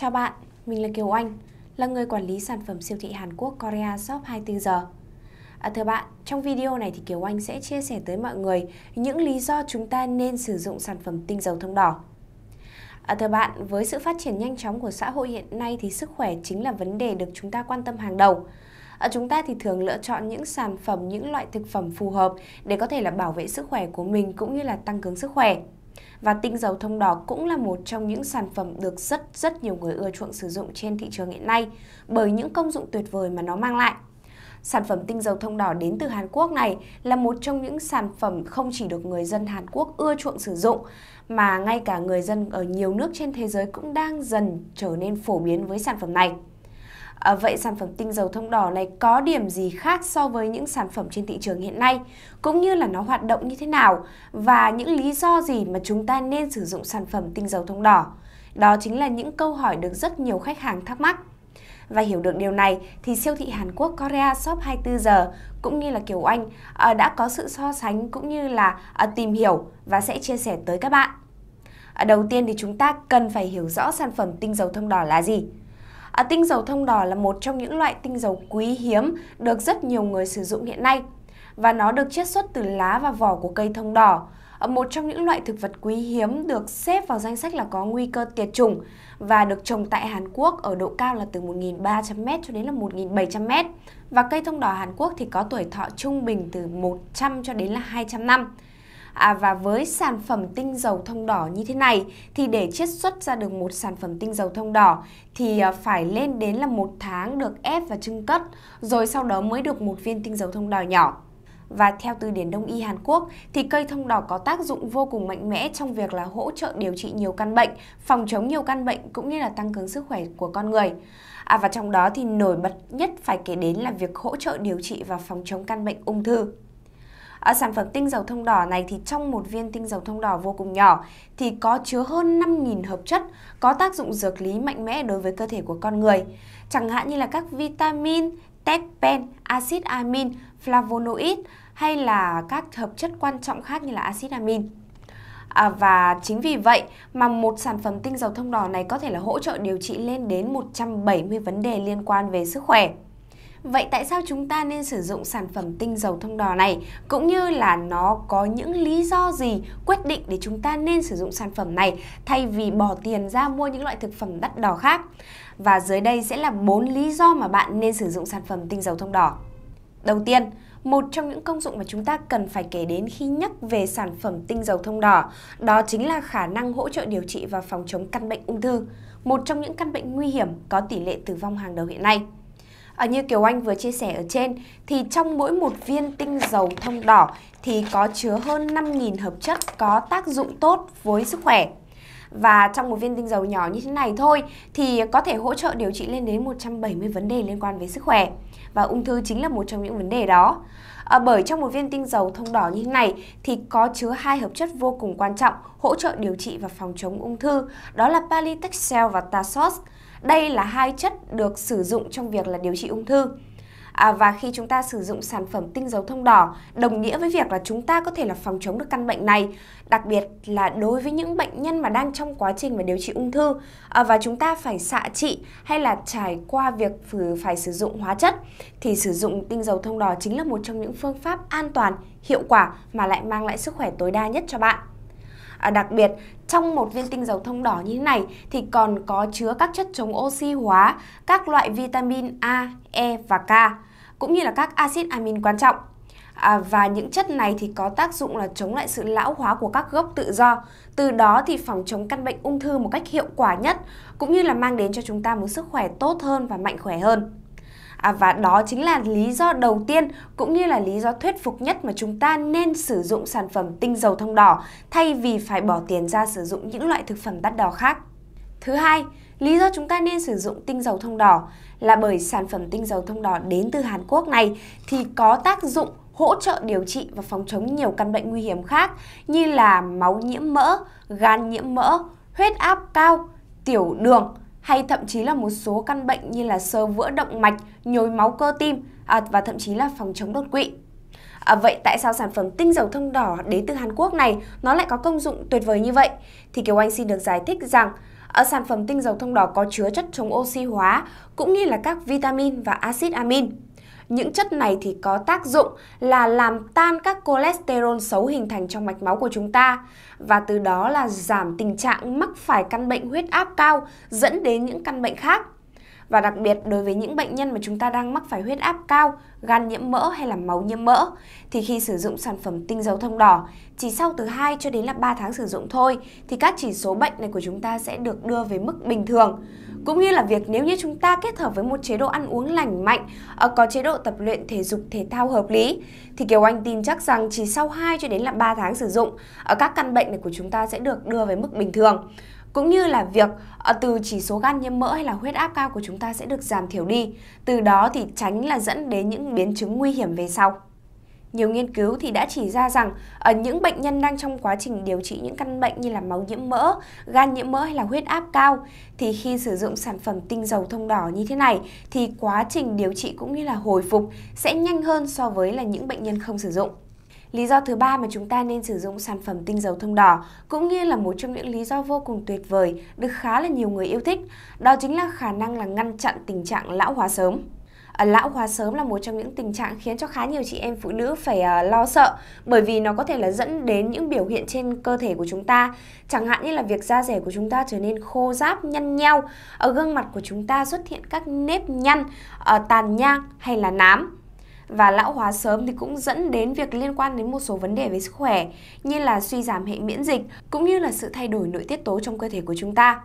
Chào bạn, mình là Kiều Anh, là người quản lý sản phẩm siêu thị Hàn Quốc Korea Shop 24 giờ. À, thưa bạn, trong video này thì Kiều Anh sẽ chia sẻ tới mọi người những lý do chúng ta nên sử dụng sản phẩm tinh dầu thông đỏ. À, thưa bạn, với sự phát triển nhanh chóng của xã hội hiện nay thì sức khỏe chính là vấn đề được chúng ta quan tâm hàng đầu. À, chúng ta thì thường lựa chọn những sản phẩm, những loại thực phẩm phù hợp để có thể là bảo vệ sức khỏe của mình cũng như là tăng cường sức khỏe. Và tinh dầu thông đỏ cũng là một trong những sản phẩm được rất rất nhiều người ưa chuộng sử dụng trên thị trường hiện nay bởi những công dụng tuyệt vời mà nó mang lại. Sản phẩm tinh dầu thông đỏ đến từ Hàn Quốc này là một trong những sản phẩm không chỉ được người dân Hàn Quốc ưa chuộng sử dụng mà ngay cả người dân ở nhiều nước trên thế giới cũng đang dần trở nên phổ biến với sản phẩm này. À, vậy sản phẩm tinh dầu thông đỏ này có điểm gì khác so với những sản phẩm trên thị trường hiện nay, cũng như là nó hoạt động như thế nào và những lý do gì mà chúng ta nên sử dụng sản phẩm tinh dầu thông đỏ? Đó chính là những câu hỏi được rất nhiều khách hàng thắc mắc. Và hiểu được điều này thì siêu thị Hàn Quốc Korea Shop 24 giờ cũng như là Kiều Anh ờ, đã có sự so sánh cũng như là ờ, tìm hiểu và sẽ chia sẻ tới các bạn. đầu tiên thì chúng ta cần phải hiểu rõ sản phẩm tinh dầu thông đỏ là gì. À, tinh dầu thông đỏ là một trong những loại tinh dầu quý hiếm được rất nhiều người sử dụng hiện nay và nó được chiết xuất từ lá và vỏ của cây thông đỏ một trong những loại thực vật quý hiếm được xếp vào danh sách là có nguy cơ tuyệt chủng và được trồng tại Hàn Quốc ở độ cao là từ 1.300m cho đến là 1.700m. Và cây thông đỏ Hàn Quốc thì có tuổi thọ trung bình từ 100 cho đến là 200 năm. À, và với sản phẩm tinh dầu thông đỏ như thế này thì để chiết xuất ra được một sản phẩm tinh dầu thông đỏ thì à, phải lên đến là một tháng được ép và trưng cất rồi sau đó mới được một viên tinh dầu thông đỏ nhỏ. Và theo từ điển Đông y Hàn Quốc thì cây thông đỏ có tác dụng vô cùng mạnh mẽ trong việc là hỗ trợ điều trị nhiều căn bệnh, phòng chống nhiều căn bệnh cũng như là tăng cường sức khỏe của con người. À, và trong đó thì nổi bật nhất phải kể đến là việc hỗ trợ điều trị và phòng chống căn bệnh ung thư à, sản phẩm tinh dầu thông đỏ này thì trong một viên tinh dầu thông đỏ vô cùng nhỏ thì có chứa hơn 5.000 hợp chất có tác dụng dược lý mạnh mẽ đối với cơ thể của con người. Chẳng hạn như là các vitamin, terpen, axit amin, flavonoid hay là các hợp chất quan trọng khác như là axit amin. À, và chính vì vậy mà một sản phẩm tinh dầu thông đỏ này có thể là hỗ trợ điều trị lên đến 170 vấn đề liên quan về sức khỏe. Vậy tại sao chúng ta nên sử dụng sản phẩm tinh dầu thông đỏ này? Cũng như là nó có những lý do gì quyết định để chúng ta nên sử dụng sản phẩm này thay vì bỏ tiền ra mua những loại thực phẩm đắt đỏ khác? Và dưới đây sẽ là 4 lý do mà bạn nên sử dụng sản phẩm tinh dầu thông đỏ. Đầu tiên, một trong những công dụng mà chúng ta cần phải kể đến khi nhắc về sản phẩm tinh dầu thông đỏ, đó chính là khả năng hỗ trợ điều trị và phòng chống căn bệnh ung thư, một trong những căn bệnh nguy hiểm có tỷ lệ tử vong hàng đầu hiện nay. À, như Kiều Anh vừa chia sẻ ở trên thì trong mỗi một viên tinh dầu thông đỏ thì có chứa hơn 5.000 hợp chất có tác dụng tốt với sức khỏe. Và trong một viên tinh dầu nhỏ như thế này thôi thì có thể hỗ trợ điều trị lên đến 170 vấn đề liên quan với sức khỏe. Và ung thư chính là một trong những vấn đề đó. À, bởi trong một viên tinh dầu thông đỏ như thế này thì có chứa hai hợp chất vô cùng quan trọng hỗ trợ điều trị và phòng chống ung thư, đó là palitexcel và tasos. Đây là hai chất được sử dụng trong việc là điều trị ung thư. À, và khi chúng ta sử dụng sản phẩm tinh dầu thông đỏ đồng nghĩa với việc là chúng ta có thể là phòng chống được căn bệnh này đặc biệt là đối với những bệnh nhân mà đang trong quá trình mà điều trị ung thư à, và chúng ta phải xạ trị hay là trải qua việc phải sử dụng hóa chất thì sử dụng tinh dầu thông đỏ chính là một trong những phương pháp an toàn hiệu quả mà lại mang lại sức khỏe tối đa nhất cho bạn À, đặc biệt trong một viên tinh dầu thông đỏ như thế này thì còn có chứa các chất chống oxy hóa, các loại vitamin A, E và K cũng như là các axit amin quan trọng. À, và những chất này thì có tác dụng là chống lại sự lão hóa của các gốc tự do, từ đó thì phòng chống căn bệnh ung thư một cách hiệu quả nhất cũng như là mang đến cho chúng ta một sức khỏe tốt hơn và mạnh khỏe hơn. À, và đó chính là lý do đầu tiên cũng như là lý do thuyết phục nhất mà chúng ta nên sử dụng sản phẩm tinh dầu thông đỏ thay vì phải bỏ tiền ra sử dụng những loại thực phẩm đắt đỏ khác. Thứ hai, lý do chúng ta nên sử dụng tinh dầu thông đỏ là bởi sản phẩm tinh dầu thông đỏ đến từ Hàn Quốc này thì có tác dụng hỗ trợ điều trị và phòng chống nhiều căn bệnh nguy hiểm khác như là máu nhiễm mỡ, gan nhiễm mỡ, huyết áp cao, tiểu đường hay thậm chí là một số căn bệnh như là sơ vữa động mạch, nhồi máu cơ tim à, và thậm chí là phòng chống đột quỵ. À, vậy tại sao sản phẩm tinh dầu thông đỏ đến từ Hàn Quốc này nó lại có công dụng tuyệt vời như vậy? Thì Kiều Anh xin được giải thích rằng ở à, sản phẩm tinh dầu thông đỏ có chứa chất chống oxy hóa cũng như là các vitamin và axit amin. Những chất này thì có tác dụng là làm tan các cholesterol xấu hình thành trong mạch máu của chúng ta và từ đó là giảm tình trạng mắc phải căn bệnh huyết áp cao dẫn đến những căn bệnh khác. Và đặc biệt đối với những bệnh nhân mà chúng ta đang mắc phải huyết áp cao, gan nhiễm mỡ hay là máu nhiễm mỡ thì khi sử dụng sản phẩm tinh dầu thông đỏ, chỉ sau từ 2 cho đến là 3 tháng sử dụng thôi thì các chỉ số bệnh này của chúng ta sẽ được đưa về mức bình thường. Cũng như là việc nếu như chúng ta kết hợp với một chế độ ăn uống lành mạnh, ờ, có chế độ tập luyện thể dục thể thao hợp lý thì Kiều Anh tin chắc rằng chỉ sau 2 cho đến là 3 tháng sử dụng, ờ, các căn bệnh này của chúng ta sẽ được đưa về mức bình thường cũng như là việc ờ, từ chỉ số gan nhiễm mỡ hay là huyết áp cao của chúng ta sẽ được giảm thiểu đi, từ đó thì tránh là dẫn đến những biến chứng nguy hiểm về sau. Nhiều nghiên cứu thì đã chỉ ra rằng ở ờ, những bệnh nhân đang trong quá trình điều trị những căn bệnh như là máu nhiễm mỡ, gan nhiễm mỡ hay là huyết áp cao thì khi sử dụng sản phẩm tinh dầu thông đỏ như thế này thì quá trình điều trị cũng như là hồi phục sẽ nhanh hơn so với là những bệnh nhân không sử dụng. Lý do thứ ba mà chúng ta nên sử dụng sản phẩm tinh dầu thông đỏ cũng như là một trong những lý do vô cùng tuyệt vời được khá là nhiều người yêu thích, đó chính là khả năng là ngăn chặn tình trạng lão hóa sớm. Ờ, lão hóa sớm là một trong những tình trạng khiến cho khá nhiều chị em phụ nữ phải ờ, lo sợ bởi vì nó có thể là dẫn đến những biểu hiện trên cơ thể của chúng ta chẳng hạn như là việc da rẻ của chúng ta trở nên khô ráp nhăn nheo ở gương mặt của chúng ta xuất hiện các nếp nhăn ờ, tàn nhang hay là nám và lão hóa sớm thì cũng dẫn đến việc liên quan đến một số vấn đề về sức khỏe như là suy giảm hệ miễn dịch cũng như là sự thay đổi nội tiết tố trong cơ thể của chúng ta.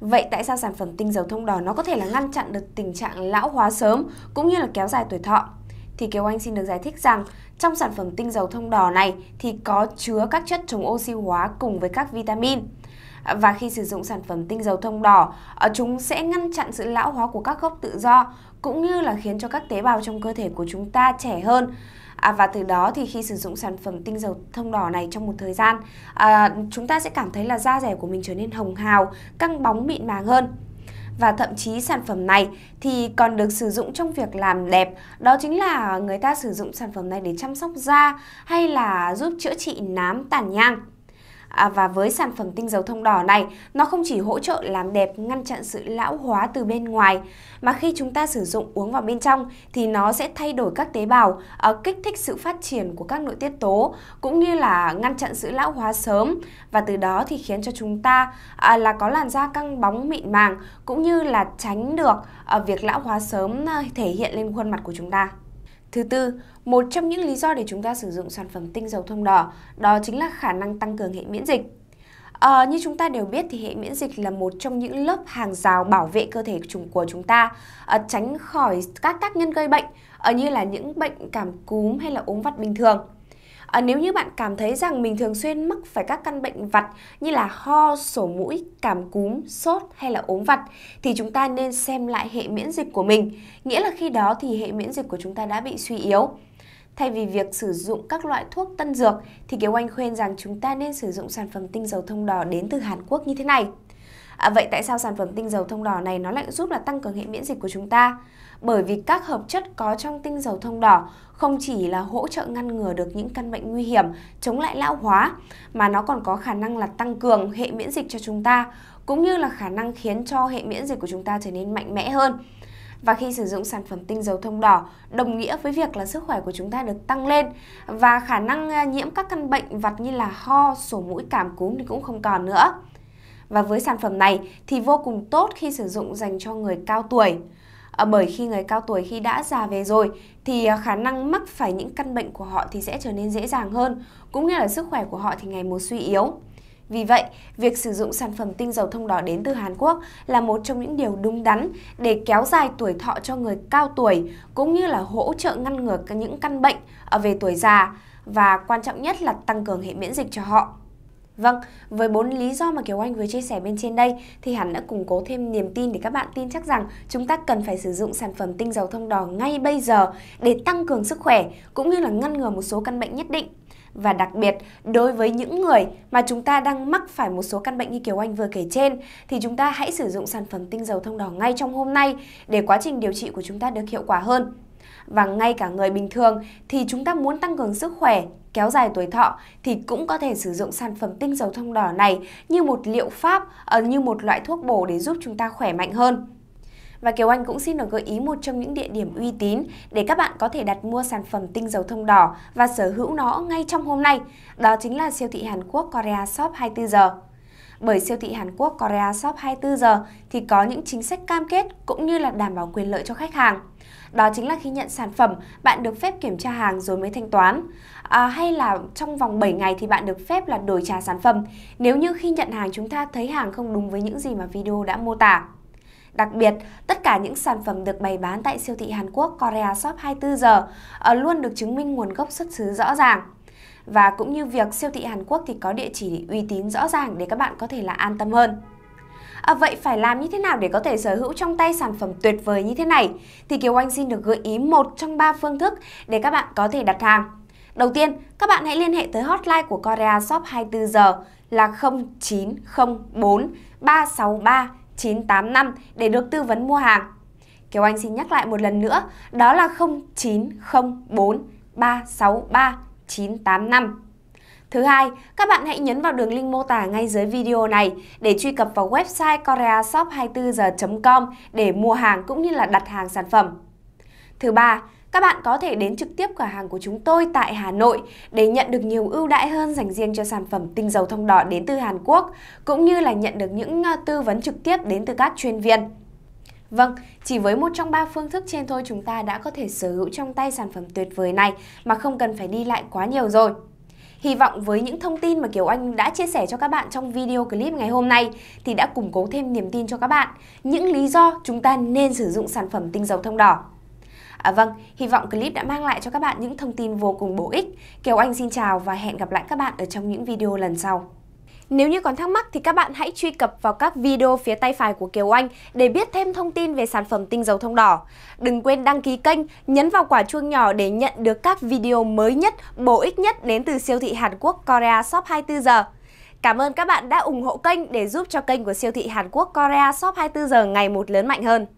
Vậy tại sao sản phẩm tinh dầu thông đỏ nó có thể là ngăn chặn được tình trạng lão hóa sớm cũng như là kéo dài tuổi thọ? Thì Kiều Anh xin được giải thích rằng trong sản phẩm tinh dầu thông đỏ này thì có chứa các chất chống oxy hóa cùng với các vitamin và khi sử dụng sản phẩm tinh dầu thông đỏ, ờ, chúng sẽ ngăn chặn sự lão hóa của các gốc tự do cũng như là khiến cho các tế bào trong cơ thể của chúng ta trẻ hơn à, và từ đó thì khi sử dụng sản phẩm tinh dầu thông đỏ này trong một thời gian à, chúng ta sẽ cảm thấy là da rẻ của mình trở nên hồng hào căng bóng mịn màng hơn và thậm chí sản phẩm này thì còn được sử dụng trong việc làm đẹp đó chính là người ta sử dụng sản phẩm này để chăm sóc da hay là giúp chữa trị nám tàn nhang À, và với sản phẩm tinh dầu thông đỏ này, nó không chỉ hỗ trợ làm đẹp, ngăn chặn sự lão hóa từ bên ngoài, mà khi chúng ta sử dụng uống vào bên trong thì nó sẽ thay đổi các tế bào, à, kích thích sự phát triển của các nội tiết tố, cũng như là ngăn chặn sự lão hóa sớm và từ đó thì khiến cho chúng ta à, là có làn da căng bóng mịn màng cũng như là tránh được à, việc lão hóa sớm ờ, thể hiện lên khuôn mặt của chúng ta. Thứ tư, một trong những lý do để chúng ta sử dụng sản phẩm tinh dầu thông đỏ đó chính là khả năng tăng cường hệ miễn dịch. À, như chúng ta đều biết thì hệ miễn dịch là một trong những lớp hàng rào bảo vệ cơ thể của chúng ta à, tránh khỏi các tác nhân gây bệnh à, như là những bệnh cảm cúm hay là ốm vặt bình thường. À, nếu như bạn cảm thấy rằng mình thường xuyên mắc phải các căn bệnh vặt như là ho, sổ mũi, cảm cúm, sốt hay là ốm vặt thì chúng ta nên xem lại hệ miễn dịch của mình. Nghĩa là khi đó thì hệ miễn dịch của chúng ta đã bị suy yếu. Thay vì việc sử dụng các loại thuốc tân dược thì Kiều Anh khuyên rằng chúng ta nên sử dụng sản phẩm tinh dầu thông đỏ đến từ Hàn Quốc như thế này. À, vậy tại sao sản phẩm tinh dầu thông đỏ này nó lại giúp là tăng cường hệ miễn dịch của chúng ta? bởi vì các hợp chất có trong tinh dầu thông đỏ không chỉ là hỗ trợ ngăn ngừa được những căn bệnh nguy hiểm, chống lại lão hóa, mà nó còn có khả năng là tăng cường hệ miễn dịch cho chúng ta, cũng như là khả năng khiến cho hệ miễn dịch của chúng ta trở nên mạnh mẽ hơn. Và khi sử dụng sản phẩm tinh dầu thông đỏ, đồng nghĩa với việc là sức khỏe của chúng ta được tăng lên và khả năng à, nhiễm các căn bệnh vặt như là ho, sổ mũi, cảm cúm thì cũng không còn nữa. Và với sản phẩm này thì vô cùng tốt khi sử dụng dành cho người cao tuổi. Ờ, bởi khi người cao tuổi khi đã già về rồi thì ờ, khả năng mắc phải những căn bệnh của họ thì sẽ trở nên dễ dàng hơn, cũng như là sức khỏe của họ thì ngày một suy yếu. Vì vậy, việc sử dụng sản phẩm tinh dầu thông đỏ đến từ Hàn Quốc là một trong những điều đúng đắn để kéo dài tuổi thọ cho người cao tuổi cũng như là hỗ trợ ngăn ngừa những căn bệnh ờ, về tuổi già và quan trọng nhất là tăng cường hệ miễn dịch cho họ. Vâng, với bốn lý do mà Kiều Anh vừa chia sẻ bên trên đây thì hẳn đã củng cố thêm niềm tin để các bạn tin chắc rằng chúng ta cần phải sử dụng sản phẩm tinh dầu thông đỏ ngay bây giờ để tăng cường sức khỏe cũng như là ngăn ngừa một số căn bệnh nhất định. Và đặc biệt, đối với những người mà chúng ta đang mắc phải một số căn bệnh như Kiều Anh vừa kể trên thì chúng ta hãy sử dụng sản phẩm tinh dầu thông đỏ ngay trong hôm nay để quá trình điều trị của chúng ta được hiệu quả hơn. Và ngay cả người bình thường thì chúng ta muốn tăng cường sức khỏe kéo dài tuổi thọ thì cũng có thể sử dụng sản phẩm tinh dầu thông đỏ này như một liệu pháp, ờ, như một loại thuốc bổ để giúp chúng ta khỏe mạnh hơn. Và Kiều Anh cũng xin được gợi ý một trong những địa điểm uy tín để các bạn có thể đặt mua sản phẩm tinh dầu thông đỏ và sở hữu nó ngay trong hôm nay. Đó chính là siêu thị Hàn Quốc Korea Shop 24 giờ. Bởi siêu thị Hàn Quốc Korea Shop 24 giờ thì có những chính sách cam kết cũng như là đảm bảo quyền lợi cho khách hàng. Đó chính là khi nhận sản phẩm, bạn được phép kiểm tra hàng rồi mới thanh toán. À, hay là trong vòng 7 ngày thì bạn được phép là đổi trả sản phẩm nếu như khi nhận hàng chúng ta thấy hàng không đúng với những gì mà video đã mô tả. Đặc biệt, tất cả những sản phẩm được bày bán tại siêu thị Hàn Quốc Korea Shop 24 giờ ờ, luôn được chứng minh nguồn gốc xuất xứ rõ ràng. Và cũng như việc siêu thị Hàn Quốc thì có địa chỉ uy tín rõ ràng để các bạn có thể là an tâm hơn. À, vậy phải làm như thế nào để có thể sở hữu trong tay sản phẩm tuyệt vời như thế này? Thì Kiều Anh xin được gợi ý một trong ba phương thức để các bạn có thể đặt hàng. Đầu tiên, các bạn hãy liên hệ tới hotline của Korea Shop 24 giờ là 0904 363 985 để được tư vấn mua hàng. Kiều Anh xin nhắc lại một lần nữa, đó là 0904 363 985. Thứ hai, các bạn hãy nhấn vào đường link mô tả ngay dưới video này để truy cập vào website koreashop 24 h com để mua hàng cũng như là đặt hàng sản phẩm. Thứ ba, các bạn có thể đến trực tiếp cửa hàng của chúng tôi tại Hà Nội để nhận được nhiều ưu đãi hơn dành riêng cho sản phẩm tinh dầu thông đỏ đến từ Hàn Quốc, cũng như là nhận được những ờ, tư vấn trực tiếp đến từ các chuyên viên. Vâng, chỉ với một trong ba phương thức trên thôi chúng ta đã có thể sở hữu trong tay sản phẩm tuyệt vời này mà không cần phải đi lại quá nhiều rồi. Hy vọng với những thông tin mà Kiều Anh đã chia sẻ cho các bạn trong video clip ngày hôm nay thì đã củng cố thêm niềm tin cho các bạn những lý do chúng ta nên sử dụng sản phẩm tinh dầu thông đỏ. À vâng, hy vọng clip đã mang lại cho các bạn những thông tin vô cùng bổ ích. Kiều Anh xin chào và hẹn gặp lại các bạn ở trong những video lần sau. Nếu như còn thắc mắc thì các bạn hãy truy cập vào các video phía tay phải của Kiều Anh để biết thêm thông tin về sản phẩm tinh dầu thông đỏ. Đừng quên đăng ký kênh, nhấn vào quả chuông nhỏ để nhận được các video mới nhất, bổ ích nhất đến từ siêu thị Hàn Quốc Korea Shop 24 giờ. Cảm ơn các bạn đã ủng hộ kênh để giúp cho kênh của siêu thị Hàn Quốc Korea Shop 24 giờ ngày một lớn mạnh hơn.